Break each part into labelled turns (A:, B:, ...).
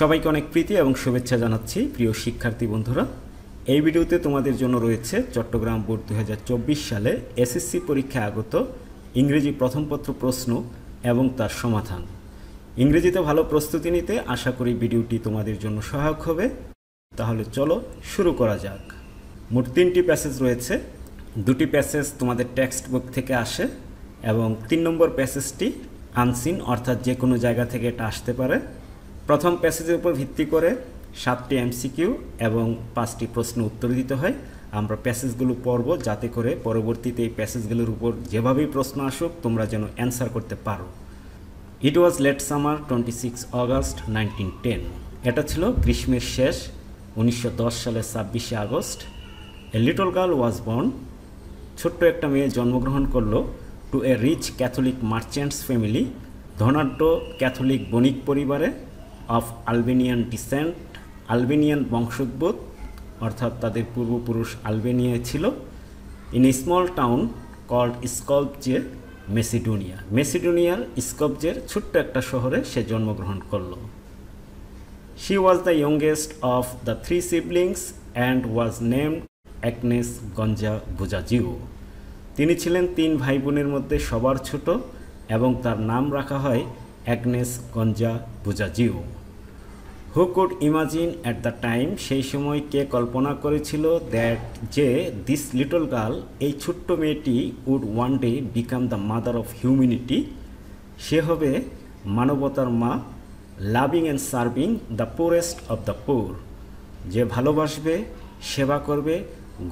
A: সবাইকে অনেক প্রীতি এবং শুভেচ্ছা জানাচ্ছি প্রিয় শিক্ষার্থী বন্ধুরা এই ভিডিওতে তোমাদের জন্য রয়েছে চট্টগ্রাম বোর্ড দু সালে এসএসসি পরীক্ষায় আগত ইংরেজি প্রথমপত্র প্রশ্ন এবং তার সমাধান ইংরেজিতে ভালো প্রস্তুতি নিতে আশা করি ভিডিওটি তোমাদের জন্য সহায়ক হবে তাহলে চলো শুরু করা যাক মোট তিনটি প্যাসেজ রয়েছে দুটি প্যাসেজ তোমাদের টেক্সট বুক থেকে আসে এবং তিন নম্বর প্যাসেজটি আনসিন অর্থাৎ যে কোনো জায়গা থেকে এটা আসতে পারে প্রথম প্যাসেজের উপর ভিত্তি করে সাতটি এমসিকিউ এবং পাঁচটি প্রশ্ন উত্তর দিতে হয় আমরা প্যাসেজগুলো পড়ব যাতে করে পরবর্তীতে এই প্যাসেজগুলোর উপর যেভাবেই প্রশ্ন আসুক তোমরা যেন অ্যান্সার করতে পারো it was late summer twenty six August nineteen ten এটা ছিল গ্রীষ্মের শেষ উনিশশো দশ সালের ছাব্বিশে আগস্ট a little girl was born ছোট্ট একটা মেয়ে জন্মগ্রহণ করলো to a rich Catholic merchants family ধনাঢ্য ক্যাথলিক বণিক পরিবারে অফ আলবেনিয়ান ডিসেন্ট আলবেনিয়ান বংশোদ্ভূত অর্থাৎ তাদের পূর্বপুরুষ আলবেনিয়ায় ছিল in a small town called স্কপজের মেসিডোনিয়া মেসিডোনিয়ার স্কপজের ছোট্ট একটা শহরে সে জন্মগ্রহণ করল she was the youngest of the three siblings and was named Agnes Gonxha Bojaxhiu তিনি ছিলেন তিন ভাই বোনের মধ্যে সবার ছোট এবং তার নাম রাখা হয় Agnes Gonxha Bojaxhiu who could imagine at the time সেই সময় কে কল্পনা করেছিল দ্যাট যে দিস লিটল গার্ল এই ছোট্ট মেয়েটি would one day become the mother of humanity সে হবে মানবতার মা loving and serving the poorest of the poor যে ভালোবাসবে সেবা করবে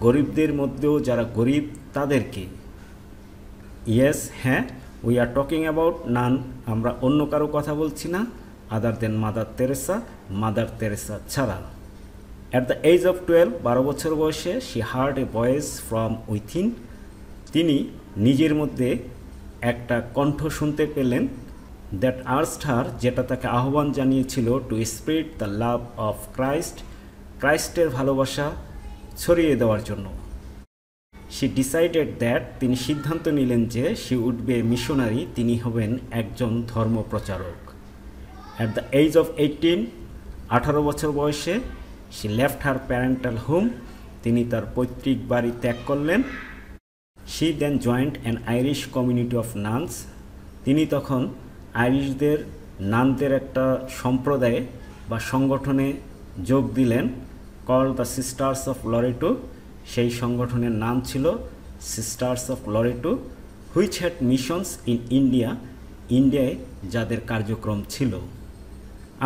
A: গরিবদের মধ্যেও যারা গরিব তাদেরকে ইয়েস হ্যাঁ we are talking about none আমরা অন্য কারো কথা বলছি না other than mother Teresa mother Teresa ছাড়া at the age of twelve বারো বছর বয়সে she heard a voice from within তিনি নিজের মধ্যে একটা কণ্ঠ শুনতে পেলেন দ্যাট হার যেটা তাকে আহ্বান জানিয়েছিল to spread the love of Christ ক্রাইস্টের ভালোবাসা ছড়িয়ে দেওয়ার জন্য শি ডিসাইডেড দ্যাট তিনি সিদ্ধান্ত নিলেন যে শি উড মিশনারি তিনি হবেন একজন ধর্মপ্রচারক at the age of eighteen আঠারো বছর বয়সে she left her parental home তিনি তার পৈতৃক বাড়ি ত্যাগ করলেন she then joined an Irish community of nuns তিনি তখন আইরিশদের নানদের একটা সম্প্রদায়ে বা সংগঠনে যোগ দিলেন call the Sisters of Loreto সেই সংগঠনের নাম ছিল Sisters of Loreto which had missions in India ইন্ডিয়ায় যাদের কার্যক্রম ছিল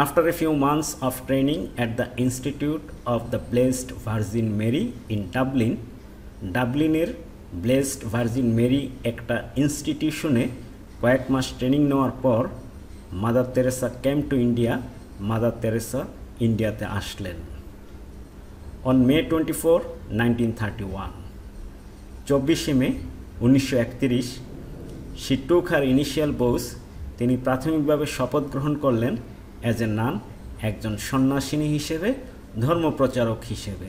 A: After a few months of training at the Institute of the Blessed Virgin Mary in Dublin, ডাবলিনের ব্লেসড ভার্জিন মেরি একটা ইনস্টিটিউশনে কয়েক মাস ট্রেনিং নেওয়ার পর Mother Teresa came to India Mother Teresa ইন্ডিয়াতে আসলেন on May twenty four nineteen thirty one চব্বিশে মে উনিশশো একত্রিশ হার ইনিশিয়াল বোস তিনি প্রাথমিকভাবে শপথ গ্রহণ করলেন অ্যাজ এ নান একজন সন্ন্যাসিনী হিসেবে ধর্মপ্রচারক হিসেবে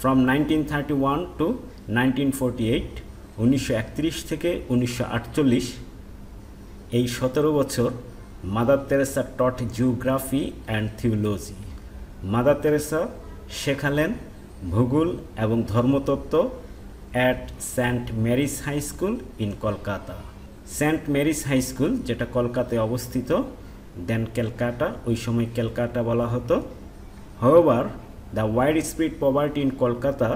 A: from nineteen thirty one to nineteen forty eight উনিশশো একত্রিশ থেকে উনিশশো আটচল্লিশ এই সতেরো বছর Mother Teresa taught geography and theology Mother Teresa শেখালেন ভূগোল এবং ধর্মতত্ত্ব at Saint Mary's High School in Kolkata Saint Mary's High School যেটা কলকাতায় অবস্থিত দেন ক্যালকাটা ওই সময় ক্যালকাটা বলা হতো however the widespread poverty in Kolkata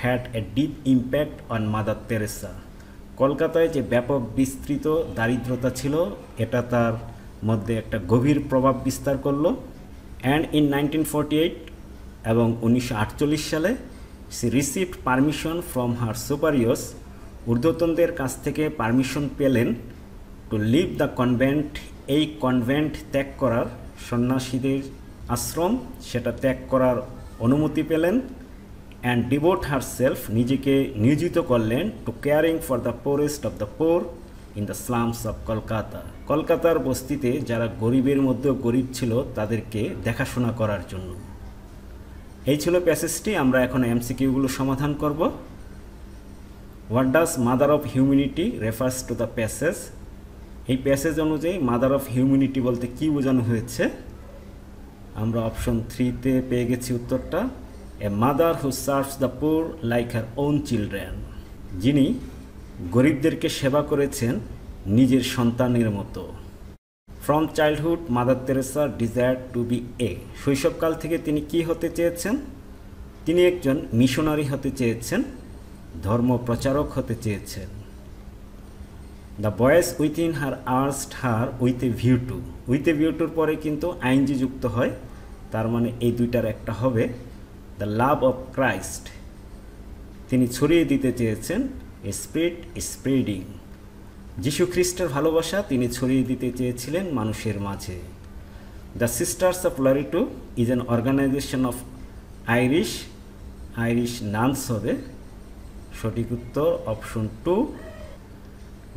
A: had a deep impact on Mother Teresa কলকাতায় যে ব্যাপক বিস্তৃত দারিদ্রতা ছিল এটা তার মধ্যে একটা গভীর প্রভাব বিস্তার করলো অ্যান্ড ইন নাইনটিন এইট এবং উনিশশো সালে she received permission from her superiors ঊর্ধ্বতনদের কাছ থেকে পারমিশন পেলেন টু লিভ দ্য কনভেন্ট এই কনভেন্ট ত্যাগ করার সন্ন্যাসীদের আশ্রম সেটা ত্যাগ করার অনুমতি পেলেন অ্যান্ড ডিভোট সেলফ নিজেকে নিয়োজিত করলেন to caring for the poorest of the poor in the slums of Kolkata কলকাতার বস্তিতে যারা গরিবের মধ্যেও গরিব ছিল তাদেরকে দেখাশোনা করার জন্য এই ছিল প্যাসেজটি আমরা এখন এমসিকিউগুলো সমাধান করব what does Mother of Humanity refers to the passage এই প্যাসেজ অনুযায়ী মাদার অফ হিউম্যানিটি বলতে কি বোঝানো হয়েছে আমরা অপশন থ্রিতে পেয়ে গেছি উত্তরটা A mother who serves the poor like her own children যিনি গরিবদেরকে সেবা করেছেন নিজের সন্তানের মতো from childhood Mother Teresa desire to be a শৈশবকাল থেকে তিনি কি হতে চেয়েছেন তিনি একজন মিশনারি হতে চেয়েছেন ধর্ম প্রচারক হতে চেয়েছেন the voice within her urged her with a view to with a view টুর পরে কিন্তু আইনজি যুক্ত হয় তার মানে এই দুইটার একটা হবে দ্য লাভ অফ ক্রাইস্ট তিনি ছড়িয়ে দিতে চেয়েছেন স্প্রেড স্প্রেডিং যিশু খ্রিস্টের ভালোবাসা তিনি ছড়িয়ে দিতে চেয়েছিলেন মানুষের মাঝে the Sisters of Loreto is an organisation of Irish Irish nuns হবে সঠিক উত্তর option two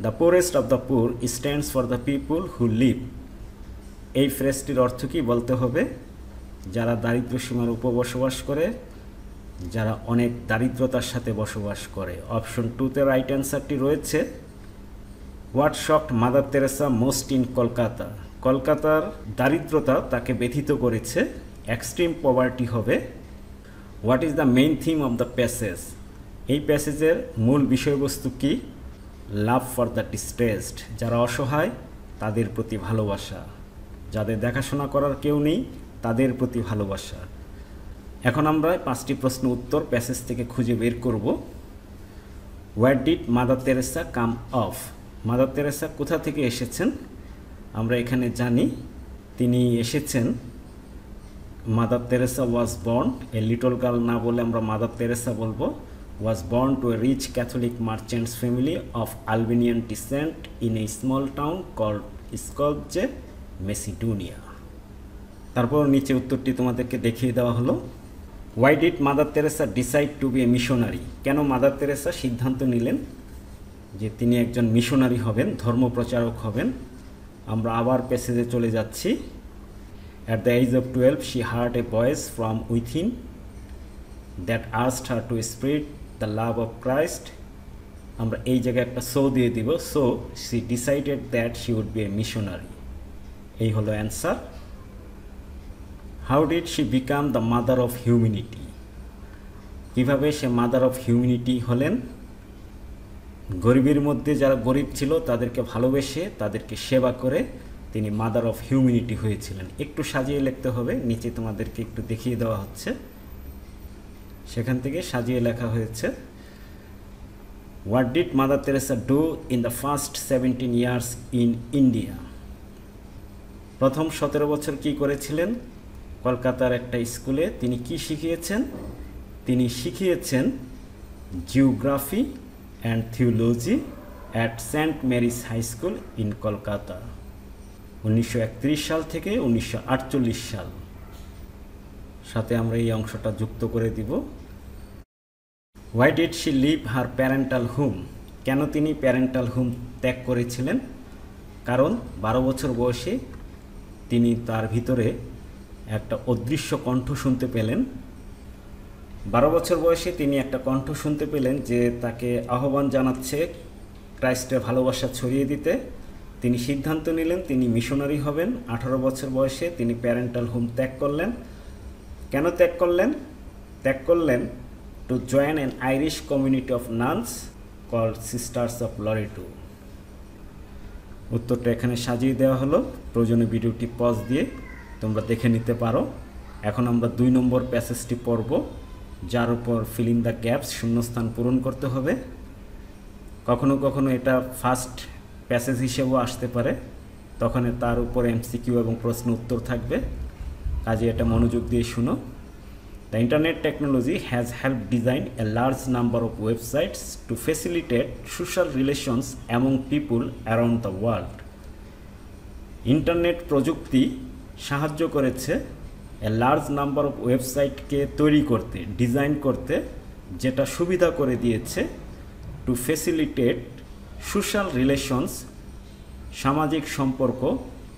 A: the poorest of the poor stands for the people who live এই ফ্রেজটির অর্থ কী বলতে হবে যারা দারিদ্র সীমার উপর বসবাস করে যারা অনেক দারিদ্রতার সাথে বসবাস করে অপশন টুতে রাইট অ্যান্সারটি রয়েছে what shocked Mother Teresa most in Kolkata কলকাতার দারিদ্রতা তাকে ব্যথিত করেছে এক্সট্রিম পভার্টি হবে what is the main theme of the passage এই প্যাসেজের মূল বিষয়বস্তু কী লাভ ফর দ্য ডিস্টেসড যারা অসহায় তাদের প্রতি ভালোবাসা যাদের দেখাশোনা করার কেউ নেই তাদের প্রতি ভালোবাসা এখন আমরা পাঁচটি প্রশ্ন উত্তর প্যাসেজ থেকে খুঁজে বের করব what did Mother Teresa come of Mother Teresa কোথা থেকে এসেছেন আমরা এখানে জানি তিনি এসেছেন Mother Teresa was born a little girl না বলে আমরা মাদার তেরেসা বলবো was born to a rich Catholic merchant's family of Albanian descent in a small town called Skopje, Macedonia তারপর নিচে উত্তরটি তোমাদেরকে দেখিয়ে দেওয়া হলো why did Mother Teresa decide to be a missionary কেন মাদার তেরেসা সিদ্ধান্ত নিলেন যে তিনি একজন মিশনারি হবেন ধর্মপ্রচারক হবেন আমরা আবার প্যাসেজে চলে যাচ্ছি at the age of twelve she heard a voice from within that urged her to spread the love of Christ আমরা এই জায়গায় একটা সো দিয়ে দিব so she decided that she would be a missionary এই হলো answer how did she become the mother of Humanity কীভাবে সে মাদার অফ হিউম্যানিটি হলেন গরিবের মধ্যে যারা গরিব ছিল তাদেরকে ভালোবেসে তাদেরকে সেবা করে তিনি মাদার অফ হিউম্যানিটি হয়েছিলেন একটু সাজিয়ে লিখতে হবে নিচে তোমাদেরকে একটু দেখিয়ে দেওয়া হচ্ছে সেখান থেকে সাজিয়ে লেখা হয়েছে what did Mother Teresa do in the first seventeen years in India প্রথম সতেরো বছর কি করেছিলেন কলকাতার একটা স্কুলে তিনি কি শিখিয়েছেন তিনি শিখিয়েছেন geography and theology at Saint Mary's High School in Kolkata উনিশশো সাল থেকে উনিশশো সাল সাথে আমরা এই অংশটা যুক্ত করে দিব why did she leave her parental home কেন তিনি প্যারেন্টাল হোম ত্যাগ করেছিলেন কারণ বারো বছর বয়সে তিনি তার ভিতরে একটা অদৃশ্য কণ্ঠ শুনতে পেলেন বারো বছর বয়সে তিনি একটা কণ্ঠ শুনতে পেলেন যে তাকে আহ্বান জানাচ্ছে ক্রাইস্টে ভালোবাসা ছড়িয়ে দিতে তিনি সিদ্ধান্ত নিলেন তিনি মিশনারি হবেন আঠারো বছর বয়সে তিনি প্যারেন্টাল হোম ত্যাগ করলেন কেন ত্যাগ করলেন ত্যাগ করলেন to join an Irish community of nuns call Sisters of two উত্তরটা এখানে সাজিয়ে দেওয়া হলো প্রয়োজনীয় ভিডিওটি পজ দিয়ে তোমরা দেখে নিতে পারো এখন আমরা দুই নম্বর প্যাসেজটি পড়ব যার উপর ফিলিং দ্য গ্যাপস শূন্যস্থান পূরণ করতে হবে কখনো কখনো এটা ফার্স্ট প্যাসেজ হিসেবেও আসতে পারে তখন তার উপর এমসিকিউ এবং প্রশ্ন উত্তর থাকবে কাজে এটা মনোযোগ দিয়ে শুনো the internet technology has help design a large number of websites to facilitate social relations among people around the world internet প্রযুক্তি সাহায্য করেছে এ লার্জ নাম্বার অফ ওয়েবসাইটকে তৈরি করতে ডিজাইন করতে যেটা সুবিধা করে দিয়েছে টু ফেসিলিটেট সোশ্যাল রিলেশনস সামাজিক সম্পর্ক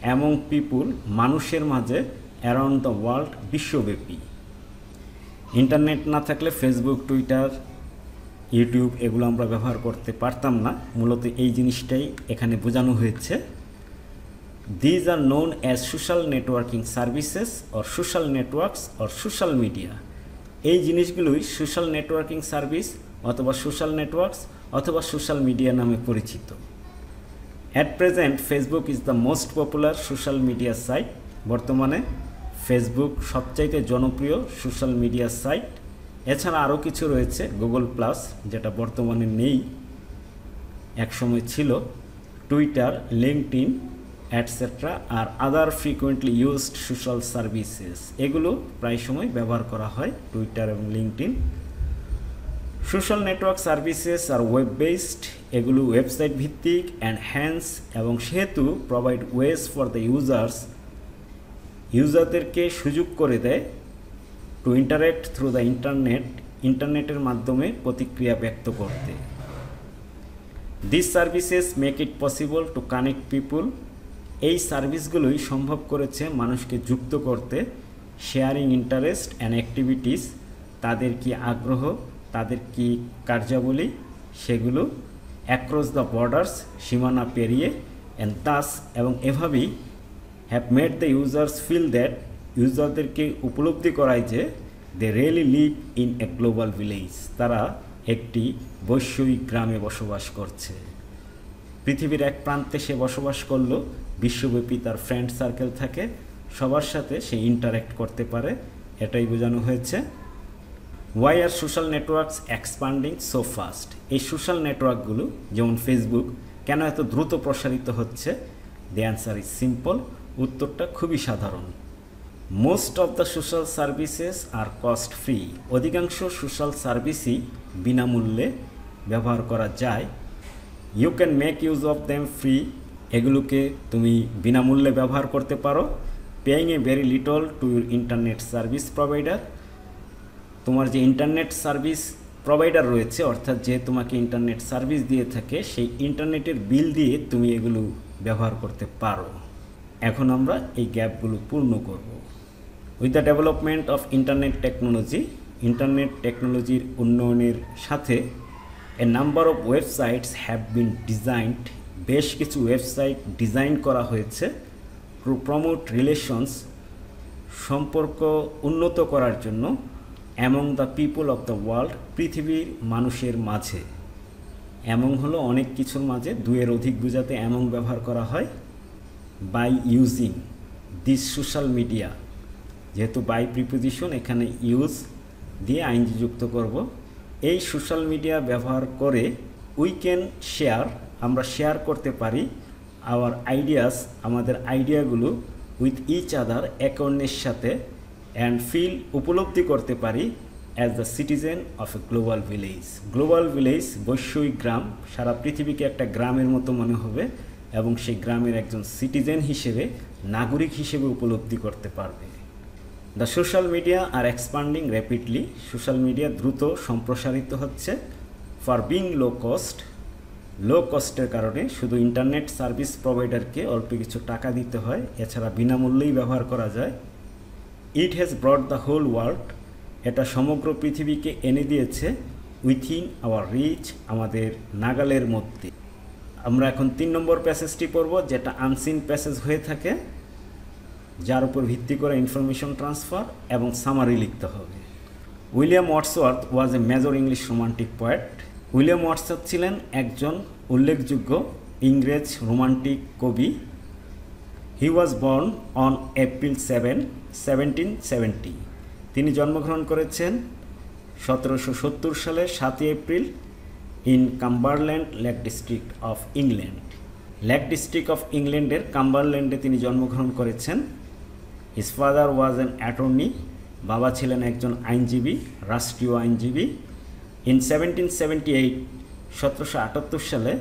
A: অ্যামং পিপুল মানুষের মাঝে অ্যারাউন্ড দ্য ওয়ার্ল্ড বিশ্বব্যাপী ইন্টারনেট না থাকলে ফেসবুক টুইটার ইউটিউব এগুলো আমরা ব্যবহার করতে পারতাম না মূলত এই জিনিসটাই এখানে বোঝানো হয়েছে these are known as social networking services or social networks or social media এই জিনিসগুলোই সোশ্যাল নেটওয়ার্কিং সার্ভিস অথবা সোশ্যাল নেটওয়ার্কস অথবা সোশ্যাল মিডিয়া নামে পরিচিত at present Facebook is the most popular social media site বর্তমানে ফেসবুক সবচাইতে জনপ্রিয় social media site এছাড়া আরও কিছু রয়েছে গুগল প্লাস যেটা বর্তমানে নেই একসময় ছিল Twitter LinkedIn etcetera are other frequently used social services এগুলো প্রায় সময় ব্যবহার করা হয় টুইটার এবং LinkedIn social network services are web based এগুলো ওয়েবসাইট ভিত্তিক অ্যান্ড হ্যান্স এবং সেহেতু provide ways for the users ইউজারদেরকে সুযোগ করে দেয় to interact through the internet ইন্টারনেটের মাধ্যমে প্রতিক্রিয়া ব্যক্ত করতে this services make it possible to connect people এই সার্ভিসগুলোই সম্ভব করেছে মানুষকে যুক্ত করতে শেয়ারিং ইন্টারেস্ট অ্যান্ড অ্যাক্টিভিটিস তাদের কি আগ্রহ তাদের কি কার্যাবলী সেগুলো অ্যাক্রস দ্য বর্ডার্স সীমানা পেরিয়ে অ্যান্ড তাস এবং এভাবেই have made the users feel that ইউজারদেরকে উপলব্ধি করায় যে they really live in a global village তারা একটি বৈশ্বিক গ্রামে বসবাস করছে পৃথিবীর এক প্রান্তে সে বসবাস করলো বিশ্বব্যাপী তার ফ্রেন্ড সার্কেল থাকে সবার সাথে সে ইন্টারাক্ট করতে পারে এটাই বোঝানো হয়েছে why are social networks expanding so fast এই সোশ্যাল নেটওয়ার্কগুলো যেমন ফেসবুক কেন এত দ্রুত প্রসারিত হচ্ছে দ্য অ্যান্সার ইজ সিম্পল উত্তরটা খুবই সাধারণ most of the social services are cost free অধিকাংশ সোশ্যাল সার্ভিসই বিনামূল্যে ব্যবহার করা যায় you can make use of them free এগুলোকে তুমি বিনামূল্যে ব্যবহার করতে পারো paying a very little to your internet service provider তোমার যে ইন্টারনেট সার্ভিস প্রোভাইডার রয়েছে অর্থাৎ যে তোমাকে ইন্টারনেট সার্ভিস দিয়ে থাকে সেই ইন্টারনেটের বিল দিয়ে তুমি এগুলো ব্যবহার করতে পারো এখন আমরা এই গ্যাপগুলো পূর্ণ করব with the development of internet technology internet টেকনোলজির উন্নয়নের সাথে a number of websites have been designed বেশ কিছু ওয়েবসাইট ডিজাইন করা হয়েছে টু প্রমোট রিলেশনস সম্পর্ক উন্নত করার জন্য among the people of the world পৃথিবীর মানুষের মাঝে এমন হলো অনেক কিছুর মাঝে দুয়ের অধিক বুঝাতে অ্যামং ব্যবহার করা হয় by using this social media যেহেতু বাই প্রিপোজিশন এখানে ইউজ দিয়ে আইনজি যুক্ত করব এই সোশ্যাল মিডিয়া ব্যবহার করে উই ক্যান শেয়ার আমরা শেয়ার করতে পারি আওয়ার আইডিয়াস আমাদের আইডিয়াগুলো উইথ ইচ আদার অ্যাকর্নের সাথে অ্যান্ড ফিল উপলব্ধি করতে পারি as the citizen of a global village global village বৈশ্বিক গ্রাম সারা পৃথিবীকে একটা গ্রামের মতো মনে হবে এবং সে গ্রামের একজন সিটিজেন হিসেবে নাগরিক হিসেবে উপলব্ধি করতে পারবে the social media are expanding rapidly social media দ্রুত সম্প্রসারিত হচ্ছে for being low cost low কস্টের কারণে শুধু ইন্টারনেট সার্ভিস প্রোভাইডারকে অল্প কিছু টাকা দিতে হয় এছাড়া বিনামূল্যেই ব্যবহার করা যায় it has brought the whole world এটা সমগ্র পৃথিবীকে এনে দিয়েছে উইথিন আওয়ার রিচ আমাদের নাগালের মধ্যে আমরা এখন তিন নম্বর প্যাসেজটি পড়ব যেটা আনসিন প্যাসেজ হয়ে থাকে যার উপর ভিত্তি করে ইনফরমেশন ট্রান্সফার এবং সামারি লিখতে হবে William Wordsworth was a major English romantic poet William Wordsworth ছিলেন একজন উল্লেখযোগ্য ইংরেজ রোমান্টিক কবি he was born on April seven seventeen seventy তিনি জন্মগ্রহণ করেছেন সতেরোশো সত্তর সালে সাতই April in Cumberland Lake District of England Lake District of ইংল্যান্ডের কাম্বারল্যান্ডে তিনি জন্মগ্রহণ করেছেন his father was an attorney বাবা ছিলেন একজন আইনজীবী রাষ্ট্রীয় আইনজীবী ইন সেভেন্টিন সেভেন্টি এইট সতেরোশো আটাত্তর সালে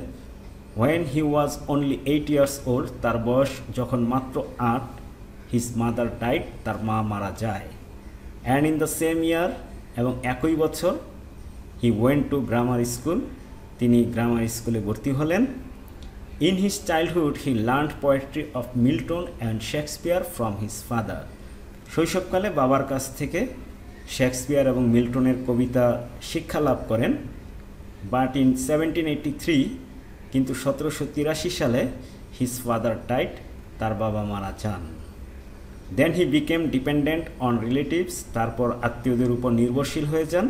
A: when he was only eight years old তার বয়স যখন মাত্র আট হিজ মাদার ডাইট তার মা মারা যায় and in the same year এবং একই বছর he went to grammar school তিনি গ্রামার স্কুলে ভর্তি হলেন in his childhood he learn poetry of Milton and Shakespeare from his father শৈশবকালে বাবার কাছ থেকে শেক্সপিয়ার এবং মিল্টনের কবিতা শিক্ষা লাভ করেন but in seventeen eighty three কিন্তু সতেরোশো তিরাশি সালে হিজ ফাদার টাইট তার বাবা মারা যান then he became dependent on relatives তারপর আত্মীয়দের উপর নির্ভরশীল হয়ে যান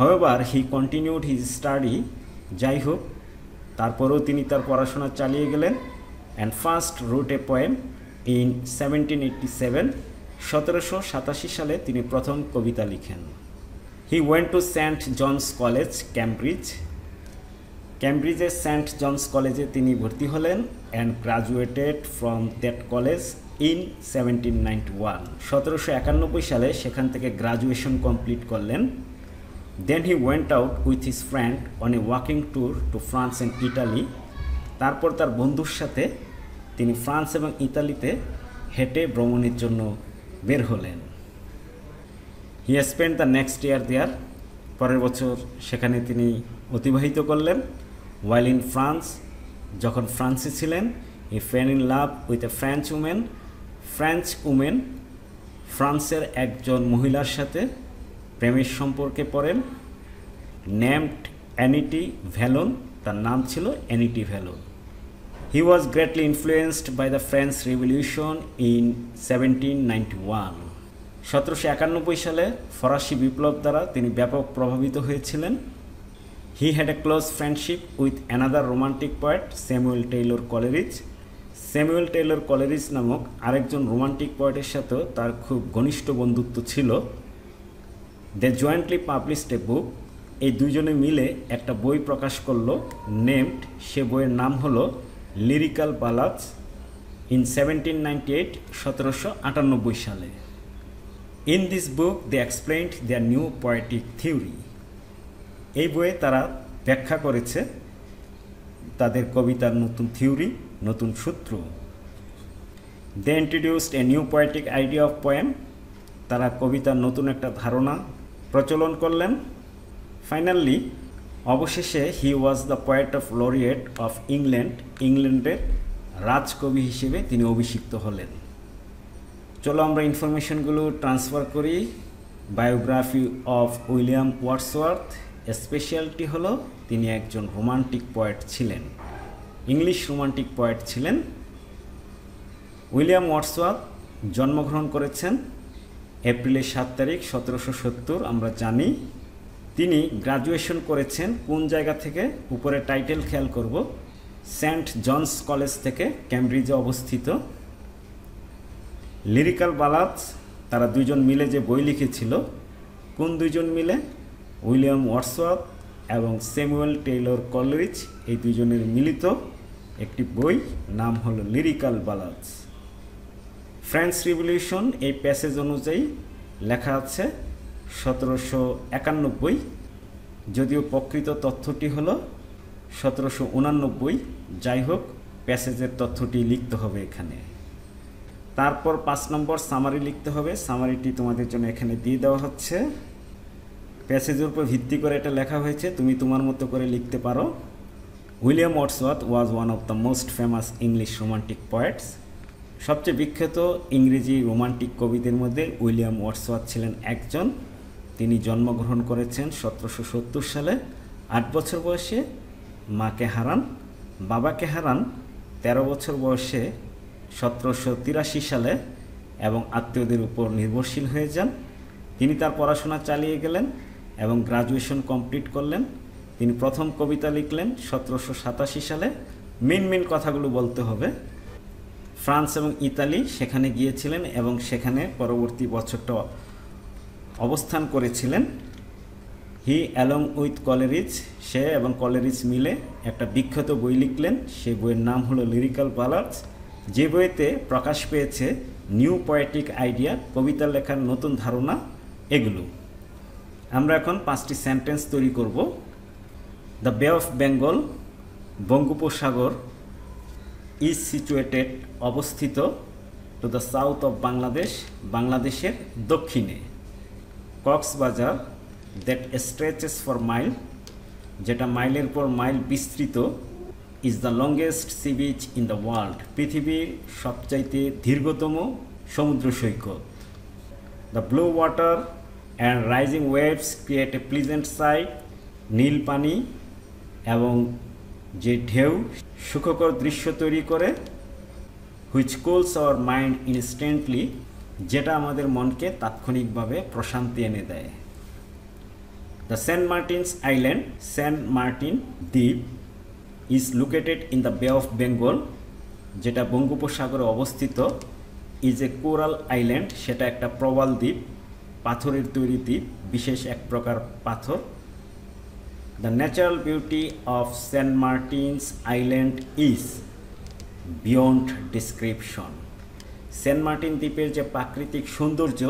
A: however he continued his study যাই হোক তারপরেও তিনি তার পড়াশোনা চালিয়ে গেলেন and first wrote a poem in seventeen eighty seven সতেরোশো সাতাশি সালে তিনি প্রথম কবিতা লিখেন he went to Saint John's College Cambridge ক্যামব্রিজের সেন্ট জনস কলেজে তিনি ভর্তি হলেন and graduated from that college in seventeen ninety one সতেরোশো একানব্বই সালে সেখান থেকে গ্রাজুয়েশন কমপ্লিট করলেন then he went out with his friend on a walking tour to France and Italy তারপর তার বন্ধুর সাথে তিনি ফ্রান্স এবং ইতালিতে হেঁটে ভ্রমণের জন্য বের হলেন he spend the next year there পরের বছর সেখানে তিনি অতিবাহিত করলেন ওয়াইল ইন ফ্রান্স যখন ফ্রান্সে ছিলেন he fell in love with a French woman French woman ফ্রান্সের একজন মহিলার সাথে প্রেমের সম্পর্কে পড়েন নেমড অ্যানিটি ভ্যালন তার নাম ছিল Annette Vallon he was greatly influenced by the French Revolution in seventeen ninety one সতেরোশো একানব্বই সালে ফরাসি বিপ্লব দ্বারা তিনি ব্যাপক প্রভাবিত হয়েছিলেন he had a close friendship with another romantic poet Samuel Taylor Coleridge Samuel Taylor Coleridge নামক আরেকজন রোমান্টিক পয়েটের সাথেও তার খুব ঘনিষ্ঠ বন্ধুত্ব ছিল দে জয়েন্টলি পাবলিশড এ বুক এই দুজনে মিলে একটা বই প্রকাশ করলো নেমড সে বইয়ের নাম হলো lyrical ballads in seventeen ninety eight সতেরোশো আটানব্বই সালে in this book they explain their new poetic theory এই বইয়ে তারা ব্যাখ্যা করেছে তাদের কবিতার নতুন থিওরি নতুন সূত্র they introduced a new poetic idea of poem তারা কবিতার নতুন একটা ধারণা প্রচলন করলেন ফাইনালি অবশেষে he was the poet of laureate of England ইংল্যান্ডের রাজকবি হিসেবে তিনি অভিষিক্ত হলেন চলো আমরা ইনফরমেশনগুলো ট্রান্সফার করি biography of William Wordsworth specialty হলো তিনি একজন রোমান্টিক পয়েট ছিলেন ইংলিশ রোমান্টিক পয়েট ছিলেন উইলিয়াম ওয়ার্ডসওয়ার্থ জন্মগ্রহণ করেছেন এপ্রিলের সাত তারিখ সতেরোশো সত্তর আমরা জানি তিনি গ্রাজুয়েশন করেছেন কোন জায়গা থেকে উপরে টাইটেল খেয়াল করব সেন্ট জনস কলেজ থেকে ক্যামব্রিজে অবস্থিত লিরিক্যাল বালাজ তারা দুজন মিলে যে বই লিখেছিল কোন দুজন মিলে উইলিয়াম ওয়াটসওয়ার্থ এবং স্যামুয়েল টেইলর কলরিজ এই দুজনের মিলিত একটি বই নাম হলো লিরিক্যাল বালাজ ফ্রেঞ্চ রিভলিউশন এই প্যাসেজ অনুযায়ী লেখা আছে সতেরোশো একানব্বই যদিও প্রকৃত তথ্যটি হলো সতেরোশো উনানব্বই যাই হোক প্যাসেজের তথ্যটি লিখতে হবে এখানে তারপর পাঁচ নম্বর সামারি লিখতে হবে সামারিটি তোমাদের জন্য এখানে দিয়ে দেওয়া হচ্ছে প্যাসেজের উপর ভিত্তি করে এটা লেখা হয়েছে তুমি তোমার মতো করে লিখতে পারো William Wordsworth was one of the most famous English romantic poets সবচেয়ে বিখ্যাত ইংরেজি রোমান্টিক কবিদের মধ্যে উইলিয়াম ওয়ার্সওয়ার্থ ছিলেন একজন তিনি জন্মগ্রহণ করেছেন সতেরোশো সত্তর সালে আট বছর বয়সে মাকে হারান বাবাকে হারান ১৩ বছর বয়সে সতেরোশো তিরাশি সালে এবং আত্মীয়দের উপর নির্ভরশীল হয়ে যান তিনি তার পড়াশোনা চালিয়ে গেলেন এবং গ্রাজুয়েশন কমপ্লিট করলেন তিনি প্রথম কবিতা লিখলেন সতেরোশো সাতাশি সালে মিন মিন কথাগুলো বলতে হবে ফ্রান্স এবং ইতালি সেখানে গিয়েছিলেন এবং সেখানে পরবর্তী বছরটা অবস্থান করেছিলেন হি অ্যালং উইথ কলেরিজ সে এবং কলেরিজ মিলে একটা বিখ্যাত বই লিখলেন সেই বইয়ের নাম হলো লিরিক্যাল বালার্স যে বইতে প্রকাশ পেয়েছে নিউ পয়েটিক আইডিয়া কবিতা লেখার নতুন ধারণা এগুলো আমরা এখন পাঁচটি সেন্টেন্স তৈরি করব দ্য বে অফ বেঙ্গল বঙ্গোপসাগর ইজ সিচুয়েটেড অবস্থিত to the south of Bangladesh বাংলাদেশের দক্ষিণে Cox's Bazar that stretches for mile যেটা মাইলের পর মাইল বিস্তৃত is the longest sea beach in the world পৃথিবীর সবচাইতে দীর্ঘতম সমুদ্র সৈকত the blue water and rising waves create a pleasant sight নীল পানি এবং যে ঢেউ সুখকর দৃশ্য তৈরি করে which calms our mind instantly যেটা আমাদের মনকে তাৎক্ষণিকভাবে প্রশান্তি এনে দেয় the Saint Martin's island saint Martin দ্বীপ is located in the bay of Bengal যেটা বঙ্গোপসাগরে অবস্থিত ইজ এ কোরাল আইল্যান্ড সেটা একটা প্রবাল দ্বীপ পাথরের তৈরি দ্বীপ বিশেষ এক প্রকার পাথর The natural beauty of St. Martin's Island is beyond description. Saint Martin দ্বীপের যে প্রাকৃতিক সৌন্দর্য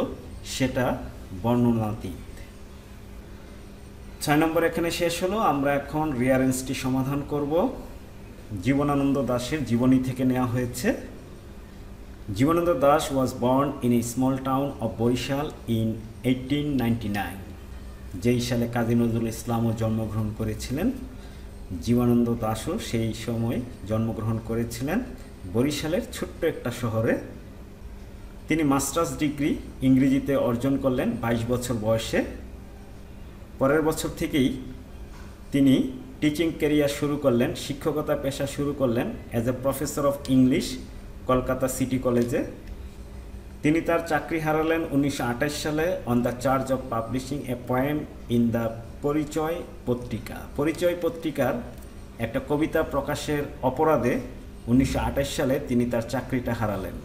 A: সেটা বর্ণনাতীত ছয় নম্বর এখানে শেষ হলো আমরা এখন রিয়ারেন্সটি সমাধান করব জীবনানন্দ দাশের জীবনী থেকে নেওয়া হয়েছে Jibanananda Das was born in a small town of Barisal in eighteen ninety nine যেই সালে কাজী নজরুল ইসলামও জন্মগ্রহণ করেছিলেন জীবানন্দ দাসও সেই সময় জন্মগ্রহণ করেছিলেন বরিশালের ছোট্ট একটা শহরে তিনি মাস্টার্স ডিগ্রি ইংরেজিতে অর্জন করলেন ২২ বছর বয়সে পরের বছর থেকেই তিনি টিচিং ক্যারিয়ার শুরু করলেন শিক্ষকতা পেশা শুরু করলেন as a professor of English Kolkata city কলেজে তিনি তার চাকরি হারালেন উনিশশো সালে on the charge of publishing a poem in the Parichay পত্রিকা পরিচয় পত্রিকার একটা কবিতা প্রকাশের অপরাধে উনিশশো সালে তিনি তার চাকরিটা হারালেন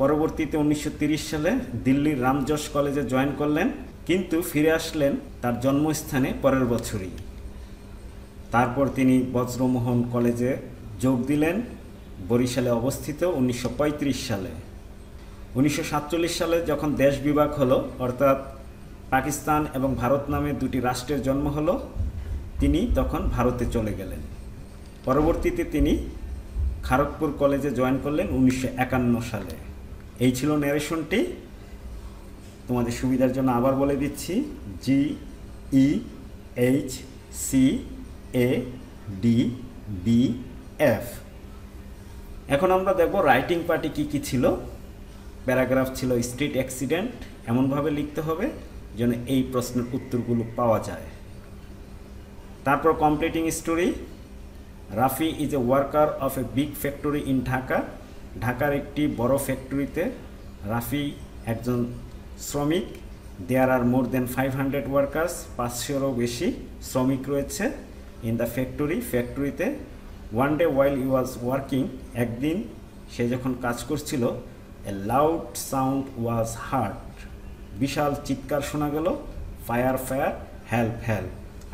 A: পরবর্তীতে উনিশশো সালে দিল্লির রামজস কলেজে জয়েন করলেন কিন্তু ফিরে আসলেন তার জন্মস্থানে পরের বছরই তারপর তিনি বজ্রমোহন কলেজে যোগ দিলেন বরিশালে অবস্থিত উনিশশো সালে উনিশশো সালে যখন দেশ বিভাগ হলো অর্থাৎ পাকিস্তান এবং ভারত নামে দুটি রাষ্ট্রের জন্ম হলো তিনি তখন ভারতে চলে গেলেন পরবর্তীতে তিনি খাড়গপুর কলেজে জয়েন করলেন উনিশশো সালে এই ছিল ন্যারেশনটি তোমাদের সুবিধার জন্য আবার বলে দিচ্ছি G E H C A D B F এখন আমরা দেখব রাইটিং পার্টি কি কি ছিল প্যারাগ্রাফ ছিল স্ট্রিট অ্যাক্সিডেন্ট এমনভাবে লিখতে হবে যেন এই প্রশ্নের উত্তরগুলো পাওয়া যায় তারপর completing story Rafi is a worker of a big factory in Dhaka ঢাকার একটি বড় ফ্যাক্টরিতে রাফি একজন শ্রমিক there are more than five hundred workers পাঁচশোরও বেশি শ্রমিক রয়েছে ইন দ্য ফ্যাক্টরি ফ্যাক্টরিতে one day while you was working একদিন সে যখন কাজ করছিল a loud sound was heard বিশাল চিৎকার শোনা গেল ফায়ার ফায়ার হেল্প হেল্প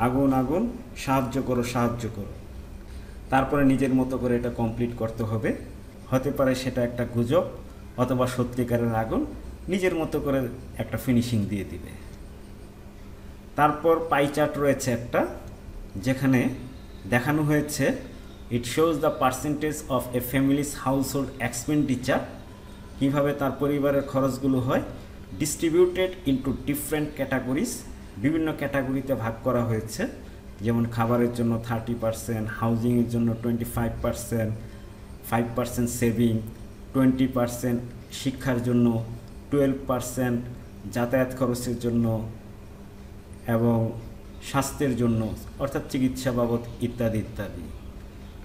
A: আগুন আগুন সাহায্য করো সাহায্য করো তারপরে নিজের মতো করে এটা কমপ্লিট করতে হবে হতে পারে সেটা একটা গুজব অথবা সত্যিকারের আগুন নিজের মতো করে একটা ফিনিশিং দিয়ে দিবে তারপর পাইচার্ট রয়েছে একটা যেখানে দেখানো হয়েছে it shows the percentage of a family's household expenditure কিভাবে তার পরিবারের খরচগুলো হয় ডিস্ট্রিবিউটেড ইন্টু ডিফারেন্ট ক্যাটাগরিজ বিভিন্ন ক্যাটাগরিতে ভাগ করা হয়েছে যেমন খাবারের জন্য থার্টি পারসেন্ট হাউজিংয়ের জন্য twenty five percent five percent saving twenty percent শিক্ষার জন্য টুয়েলভ পারসেন্ট যাতায়াত খরচের জন্য এবং স্বাস্থ্যের জন্য অর্থাৎ চিকিৎসা বাবদ ইত্যাদি ইত্যাদি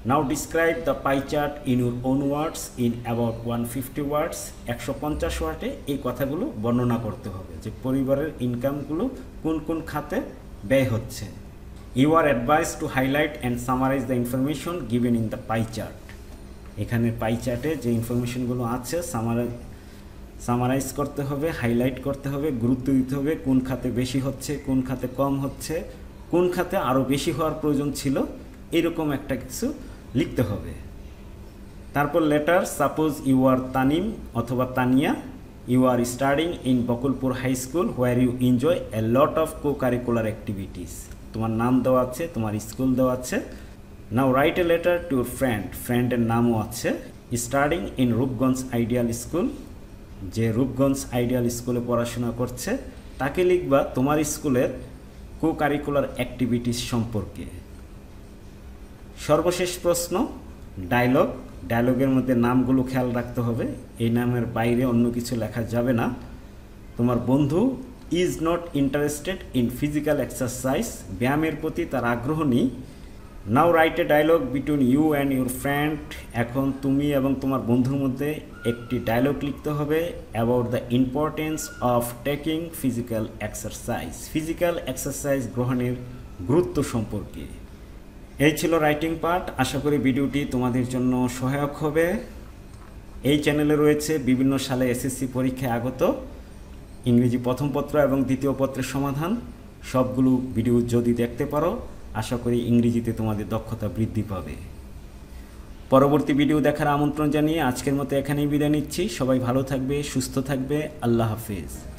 A: Now describe the pie chart in your own words in about 150 words 150 ওয়ার্ডে এই কথাগুলো বর্ণনা করতে হবে যে পরিবারের ইনকামগুলো কোন কোন খাতে ব্যয় হচ্ছে you are advise to highlight and summarise the information given in the pie chart এখানে পাই চার্টে যে ইনফরমেশনগুলো আছে সামারাইজ সামারাইজ করতে হবে হাইলাইট করতে হবে গুরুত্ব দিতে হবে কোন খাতে বেশি হচ্ছে কোন খাতে কম হচ্ছে কোন খাতে আরও বেশি হওয়ার প্রয়োজন ছিল এরকম একটা কিছু লিখতে হবে তারপর letter suppose you are Tanim অথবা তানিয়া ইউ আর স্টার্টিং in Bakulpur high school where you enjoy a lot of co curricular activities তোমার নাম দেওয়া আছে তোমার স্কুল দেওয়া আছে now write a letter to friend ফ্রেন্ডের নামও আছে স্টার্টিং ইন রূপগঞ্জ আইডিয়াল স্কুল যে রূপগঞ্জ আইডিয়াল স্কুলে পড়াশোনা করছে তাকে লিখবা তোমার স্কুলের কো কারিকুলার অ্যাক্টিভিটিস সম্পর্কে সর্বশেষ প্রশ্ন ডায়লগ ডায়লগের মধ্যে নামগুলো খেয়াল রাখতে হবে এই নামের বাইরে অন্য কিছু লেখা যাবে না তোমার বন্ধু is not interested in physical exercise ব্যায়ামের প্রতি তার আগ্রহ নেই now write a dialogue between you and your friend এখন তুমি এবং তোমার বন্ধুর মধ্যে একটি ডায়লগ লিখতে হবে about the importance of taking physical exercise physical exercise গ্রহণের গুরুত্ব সম্পর্কে এই ছিল রাইটিং পার্ট আশা করি ভিডিওটি তোমাদের জন্য সহায়ক হবে এই চ্যানেলে রয়েছে বিভিন্ন সালে এসএসসি পরীক্ষায় আগত ইংরেজি প্রথম পত্র এবং দ্বিতীয় পত্রের সমাধান সবগুলো ভিডিও যদি দেখতে পারো আশা করি ইংরেজিতে তোমাদের দক্ষতা বৃদ্ধি পাবে পরবর্তী ভিডিও দেখার আমন্ত্রণ জানিয়ে আজকের মতো এখানেই বিদায় নিচ্ছি সবাই ভালো থাকবে সুস্থ থাকবে আল্লাহ হাফিজ